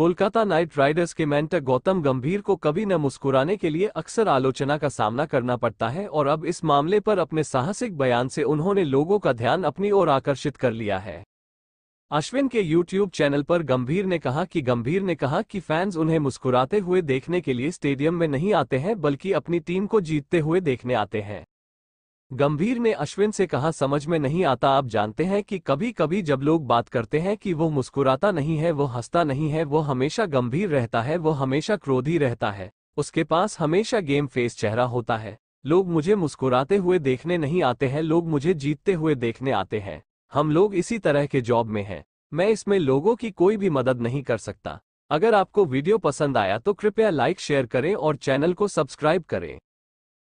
Kolkata Knight Riders के mentor Gautam Gambhir को कभी न मुस्कुराने के लिए अक्सर आलोचना का सामना करना पड़ता है और अब इस मामले पर अपने साहसिक बयान से उन्होंने लोगों का ध्यान अपनी ओर आकर्षित कर लिया है अश्विन के यूट्यूब चैनल पर गंभीर ने कहा कि गंभीर ने कहा कि फैंस उन्हें मुस्कुराते हुए देखने के लिए स्टेडियम में नहीं आते हैं बल्कि अपनी टीम को जीतते हुए देखने आते हैं गंभीर ने अश्विन से कहा समझ में नहीं आता आप जानते हैं कि कभी कभी जब लोग बात करते हैं कि वो मुस्कुराता नहीं है वो हंसता नहीं है वो हमेशा गंभीर रहता है वो हमेशा क्रोधी रहता है उसके पास हमेशा गेम फेस चेहरा होता है लोग मुझे मुस्कुराते हुए देखने नहीं आते हैं लोग मुझे जीतते हुए देखने आते हैं हम लोग इसी तरह के जॉब में हैं मैं इसमें लोगों की कोई भी मदद नहीं कर सकता अगर आपको वीडियो पसंद आया तो कृपया लाइक शेयर करें और चैनल को सब्सक्राइब करें